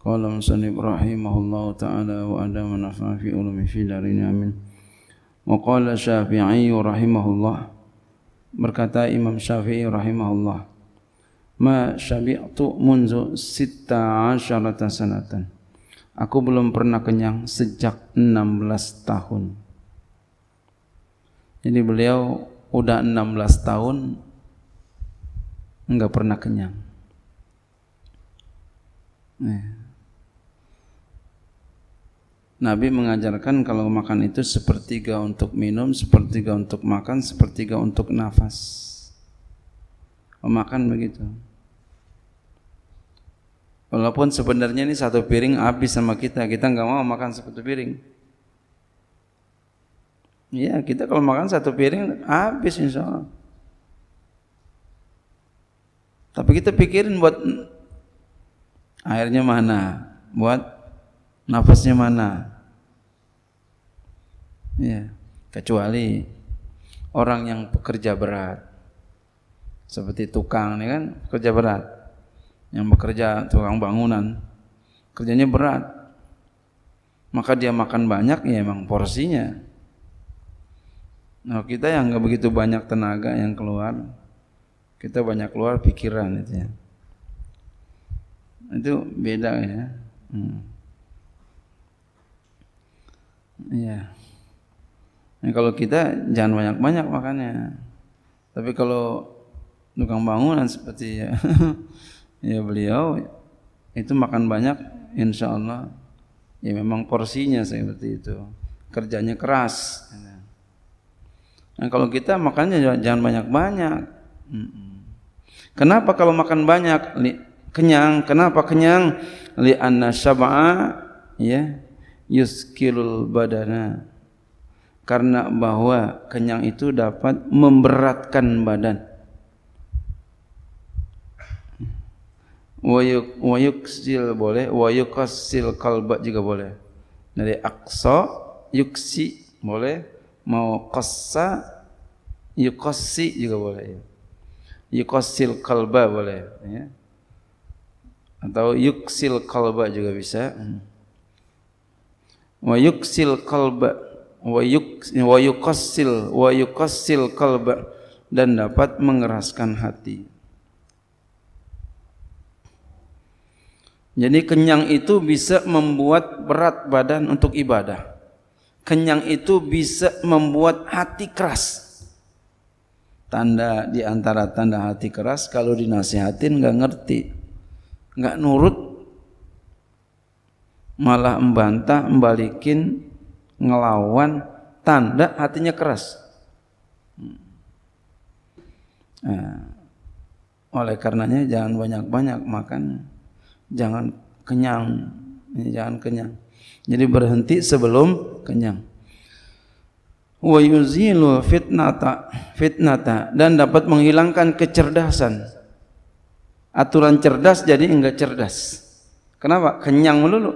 قال المصنف رحمه الله تعالى وأدام نفع في علوم في دارنا آمين وقال الشافعي رحمه الله berkata Imam Syafi'i rahimahullah ma syabi'tu munzu sitta asyarata sanatan aku belum pernah kenyang sejak 16 tahun jadi beliau udah 16 tahun enggak pernah kenyang Nih. Nabi mengajarkan kalau makan itu sepertiga untuk minum, sepertiga untuk makan, sepertiga untuk nafas. Makan begitu. Walaupun sebenarnya ini satu piring habis sama kita, kita nggak mau makan satu piring. Ya, kita kalau makan satu piring habis insya Allah. Tapi kita pikirin buat airnya mana, buat nafasnya mana, Ya, kecuali orang yang pekerja berat. Seperti tukang ini ya kan kerja berat. Yang bekerja tukang bangunan, kerjanya berat. Maka dia makan banyak ya emang porsinya. Nah, kita yang nggak begitu banyak tenaga yang keluar, kita banyak keluar pikiran itu ya. Itu beda ya. Hmm. Yeah. Nah, kalau kita jangan banyak-banyak makannya. Tapi kalau tukang bangunan seperti ya, ya beliau itu makan banyak insya Allah ya memang porsinya seperti itu kerjanya keras nah kalau kita makannya jangan banyak-banyak kenapa kalau makan banyak kenyang kenapa kenyang li anna syaba'a ya yuskilul badana karena bahwa kenyang itu dapat memberatkan badan wayuk sil boleh wayuk sil kalba juga boleh dari aksa yuksi boleh mau kasa yukosi juga boleh ya. yukosil kalba boleh ya. atau yuksil kalba juga bisa Wayuk hmm. wayuksil kalba wa yuqassil wa yuqassil qalba dan dapat mengeraskan hati. Jadi kenyang itu bisa membuat berat badan untuk ibadah. Kenyang itu bisa membuat hati keras. Tanda di antara tanda hati keras kalau dinasihatin nggak ngerti, nggak nurut, malah membantah, membalikin, ngelawan tanda hatinya keras. Nah, oleh karenanya jangan banyak-banyak makan, jangan kenyang, jangan kenyang. Jadi berhenti sebelum kenyang. Wa yuzilu fitnata fitnata dan dapat menghilangkan kecerdasan. Aturan cerdas jadi enggak cerdas. Kenapa? Kenyang melulu.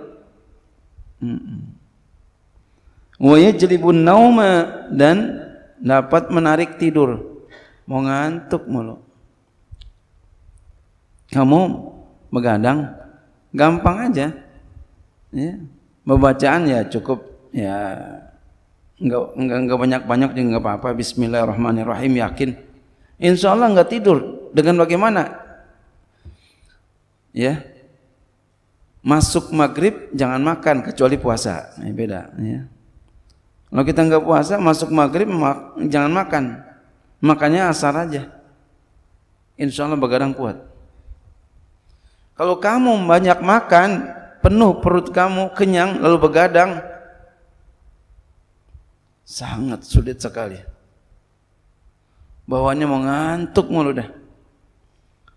Mm jeli pun nauma dan dapat menarik tidur mau ngantuk mulu kamu begadang gampang aja ya bacaan ya cukup ya enggak enggak enggak banyak banyak juga enggak apa-apa Bismillahirrahmanirrahim yakin Insya Allah enggak tidur dengan bagaimana ya masuk maghrib jangan makan kecuali puasa nah, ini beda ya kalau kita nggak puasa masuk maghrib mak jangan makan. Makanya asar aja. Insya Allah begadang kuat. Kalau kamu banyak makan, penuh perut kamu, kenyang, lalu begadang, sangat sulit sekali. Bawaannya mau ngantuk mulu dah.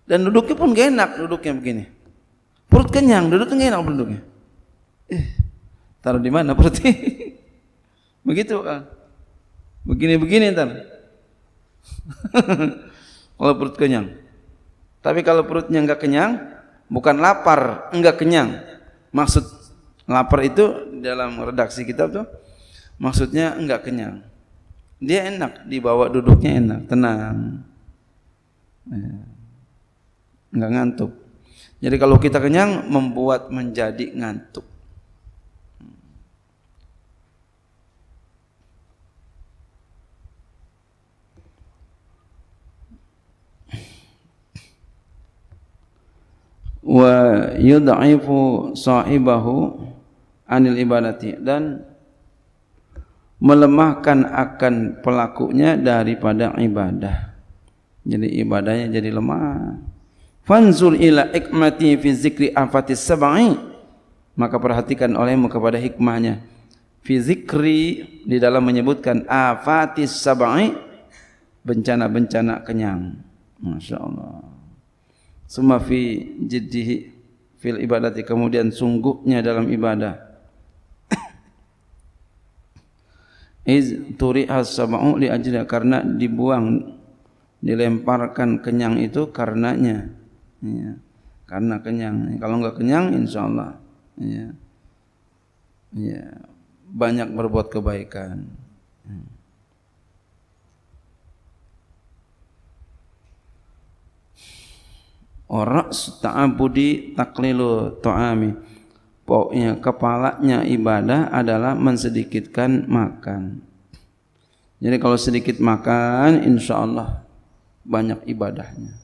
Dan duduknya pun gak enak duduknya begini. Perut kenyang, duduknya gak enak duduknya. Eh, taruh di mana perutnya? Begitu kan. Begini-begini ntar. kalau perut kenyang. Tapi kalau perutnya enggak kenyang, bukan lapar, enggak kenyang. Maksud lapar itu dalam redaksi kitab tuh maksudnya enggak kenyang. Dia enak dibawa duduknya enak, tenang. Enggak eh, ngantuk. Jadi kalau kita kenyang membuat menjadi ngantuk. wa yud'ifu sahibahu anil ibadati dan melemahkan akan pelakunya daripada ibadah. Jadi ibadahnya jadi lemah. Fanzul ila ikmati fi zikri afati sab'i. Maka perhatikan olehmu kepada hikmahnya. Fi zikri di dalam menyebutkan afati sab'i bencana-bencana kenyang. Masya Allah summa fi jiddihi fil ibadati kemudian sungguhnya dalam ibadah iz turiha sama'u li ajli karena dibuang dilemparkan kenyang itu karenanya ya. karena kenyang kalau enggak kenyang insyaallah ya. ya banyak berbuat kebaikan hmm. Orak oh, ta'abudi taklilu ta'ami. Pokoknya kepalanya ibadah adalah mensedikitkan makan. Jadi kalau sedikit makan, insya Allah banyak ibadahnya.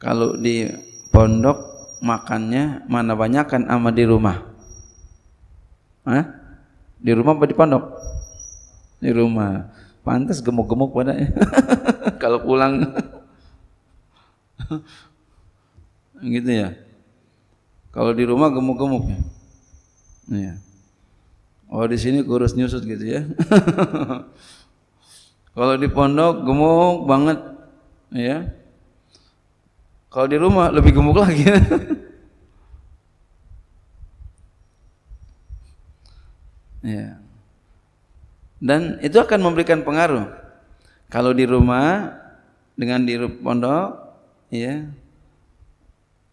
Kalau di pondok makannya mana banyak kan ama di rumah? Hah? Di rumah apa di pondok? Di rumah Pantas gemuk-gemuk pada Kalau pulang gitu ya. Kalau di rumah gemuk-gemuk ya. Oh di sini kurus nyusut gitu ya. Kalau di pondok gemuk banget ya. Kalau di rumah lebih gemuk lagi. ya dan itu akan memberikan pengaruh. Kalau di rumah dengan di pondok, ya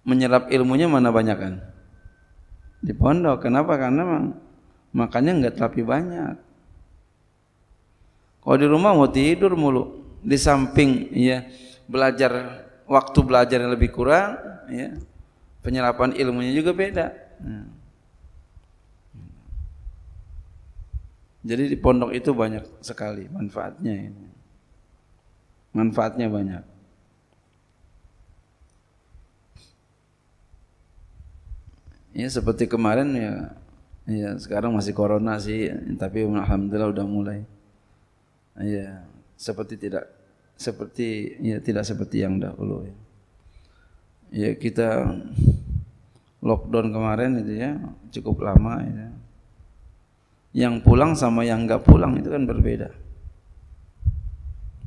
menyerap ilmunya mana banyak kan? Di pondok. Kenapa? Karena memang makannya nggak terapi banyak. Kalau di rumah mau tidur mulu. Di samping ya belajar waktu belajar yang lebih kurang, ya penyerapan ilmunya juga beda. Nah. Jadi di pondok itu banyak sekali manfaatnya ini. Manfaatnya banyak. Ya seperti kemarin ya, ya sekarang masih corona sih, tapi alhamdulillah udah mulai. Ya seperti tidak seperti ya tidak seperti yang dahulu ya. Ya kita lockdown kemarin itu ya cukup lama ya yang pulang sama yang nggak pulang itu kan berbeda.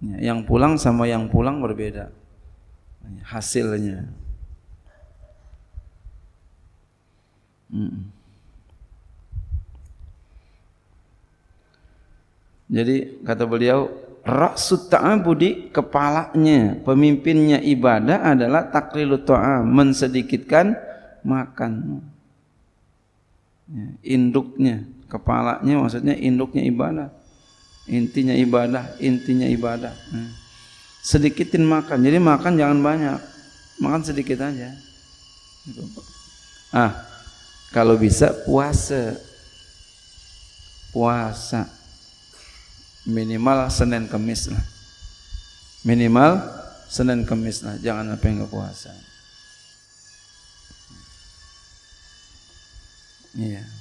Ya, yang pulang sama yang pulang berbeda ya, hasilnya. Hmm. Jadi kata beliau, Rasul ta'abudi kepalanya, pemimpinnya ibadah adalah taklilu ta'am, mensedikitkan makan. Ya, induknya, Kepalanya maksudnya induknya ibadah. Intinya ibadah, intinya ibadah. Hmm. Sedikitin makan. Jadi makan jangan banyak. Makan sedikit aja. Gitu. Ah, kalau bisa puasa. Puasa. Minimal Senin kemis lah. Minimal Senin kemis lah. Jangan apa yang puasa. Iya. Yeah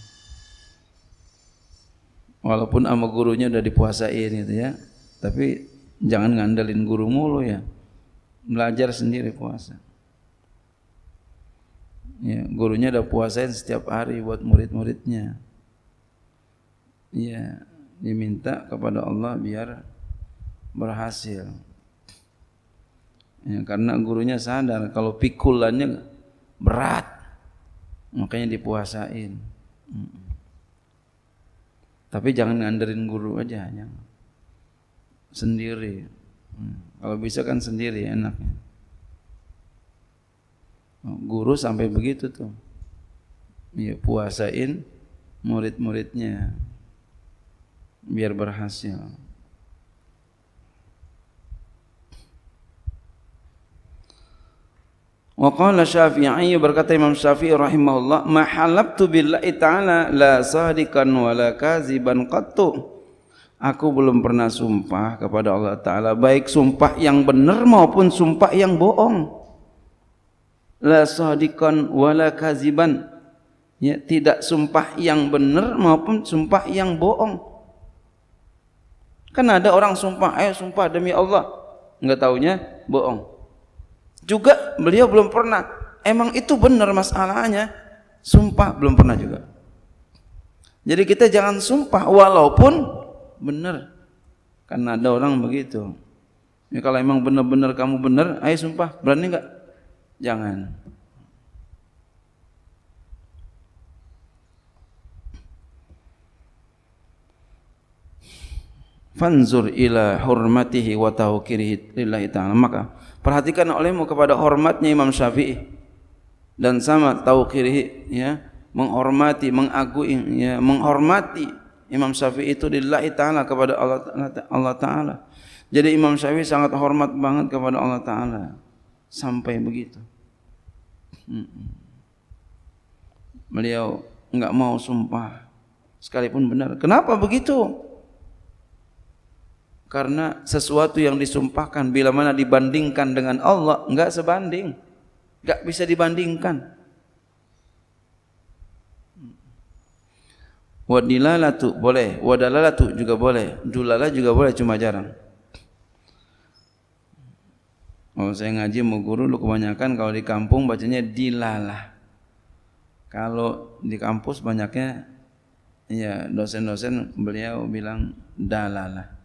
walaupun sama gurunya udah dipuasain gitu ya tapi jangan ngandelin guru mulu ya belajar sendiri puasa ya gurunya udah puasain setiap hari buat murid-muridnya ya diminta kepada Allah biar berhasil ya, karena gurunya sadar kalau pikulannya berat makanya dipuasain mm tapi jangan ngandarin guru aja, hanya Sendiri. Hmm. Kalau bisa kan sendiri enaknya. Oh, guru sampai begitu tuh. Ya, puasain murid-muridnya biar berhasil. Waqala Syafi'i berkata Imam Syafi'i rahimahullah mahalabtu billahi ta'ala la sadikan wala kaziban qattu Aku belum pernah sumpah kepada Allah Ta'ala Baik sumpah yang benar maupun sumpah yang bohong La sadikan wala kaziban ya, Tidak sumpah yang benar maupun sumpah yang bohong Kan ada orang sumpah, ayo sumpah demi Allah Enggak tahunya bohong juga beliau belum pernah. Emang itu benar masalahnya? Sumpah belum pernah juga. Jadi kita jangan sumpah walaupun benar. Karena ada orang begitu. Ya kalau emang benar-benar kamu benar, ayo sumpah, berani nggak? Jangan. fanzur ila hurmatihi wa tawqirihi lillahi ta'ala maka Perhatikan olehmu kepada hormatnya Imam Syafi'i dan sama tauqirih ya menghormati mengagui ya menghormati Imam Syafi'i itu lillahi taala kepada Allah Allah taala. Jadi Imam Syafi'i sangat hormat banget kepada Allah taala sampai begitu. Hmm. Beliau enggak mau sumpah sekalipun benar. Kenapa begitu? Karena sesuatu yang disumpahkan bila mana dibandingkan dengan Allah enggak sebanding. Enggak bisa dibandingkan. Wadilalatu boleh, wadalalatu juga boleh, dulala juga boleh cuma jarang. Kalau oh, saya ngaji mau guru lu kebanyakan kalau di kampung bacanya dilalah, Kalau di kampus banyaknya ya dosen-dosen beliau bilang dalalah.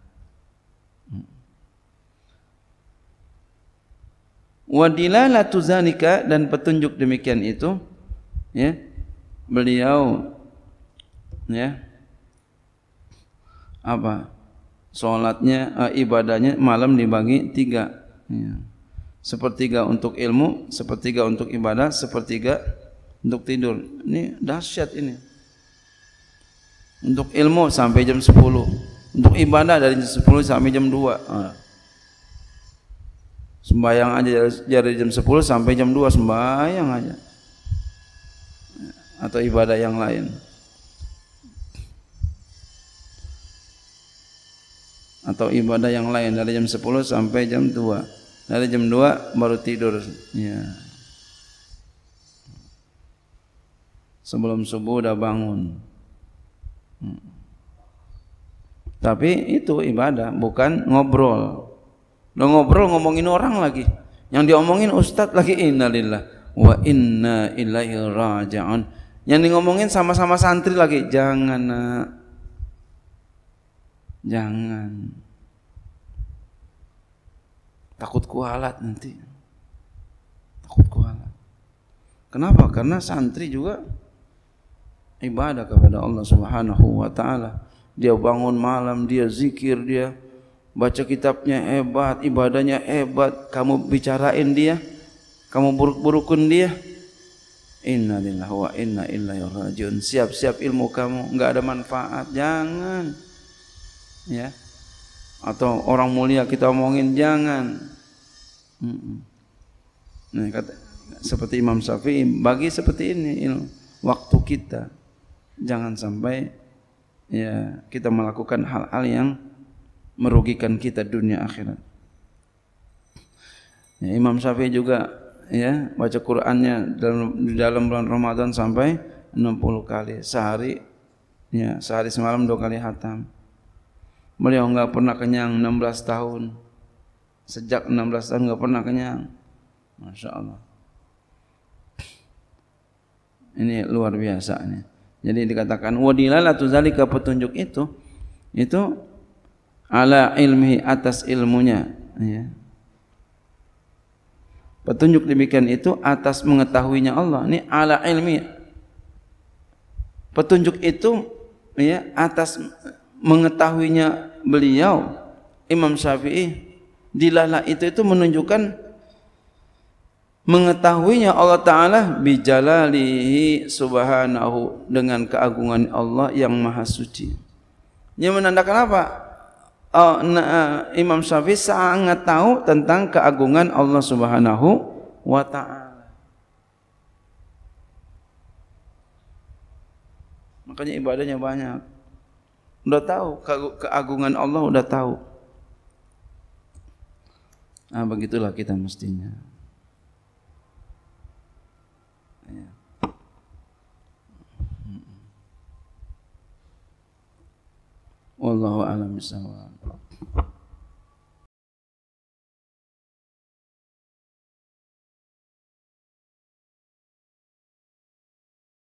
wa dilalatu zalika dan petunjuk demikian itu ya beliau ya apa salatnya uh, eh, ibadahnya malam dibagi tiga ya. sepertiga untuk ilmu sepertiga untuk ibadah sepertiga untuk tidur ini dahsyat ini untuk ilmu sampai jam 10 untuk ibadah dari jam 10 sampai jam 2 uh. Ah. sembahyang aja dari jam 10 sampai jam 2 sembahyang aja atau ibadah yang lain atau ibadah yang lain dari jam 10 sampai jam 2 dari jam 2 baru tidur ya sebelum subuh udah bangun hmm. tapi itu ibadah bukan ngobrol udah ngobrol ngomongin orang lagi yang diomongin ustaz lagi innalillah wa inna ilaihi raji'un yang di ngomongin sama-sama santri lagi jangan nak jangan takut kualat nanti takut kualat kenapa karena santri juga ibadah kepada Allah Subhanahu wa taala dia bangun malam dia zikir dia baca kitabnya hebat, ibadahnya hebat, kamu bicarain dia, kamu buruk-burukun dia. Inna lillahi wa inna ilaihi rajiun. Siap-siap ilmu kamu enggak ada manfaat, jangan. Ya. Atau orang mulia kita omongin jangan. Nah, kata seperti Imam Syafi'i bagi seperti ini ilmu waktu kita jangan sampai ya kita melakukan hal-hal yang merugikan kita dunia akhirat. Ya, Imam Syafi'i juga ya baca Qur'annya dalam dalam bulan Ramadan sampai 60 kali sehari ya sehari semalam dua kali hatam. Beliau enggak pernah kenyang 16 tahun. Sejak 16 tahun enggak pernah kenyang. Masya Allah. Ini luar biasa ini. Jadi dikatakan wadilalatu zalika petunjuk itu itu ala ilmihi atas ilmunya ya. Petunjuk demikian itu atas mengetahuinya Allah. Ini ala ilmi. Petunjuk itu ya atas mengetahuinya beliau Imam Syafi'i dilala itu itu menunjukkan mengetahuinya Allah taala bijalalihi subhanahu dengan keagungan Allah yang maha suci. Ini menandakan apa? uh, uh, Imam Syafi'i sangat tahu tentang keagungan Allah Subhanahu wa taala. Makanya ibadahnya banyak. Sudah tahu keagungan Allah sudah tahu. Nah, begitulah kita mestinya. Ya. Hmm. Wallahu a'lam bishawab.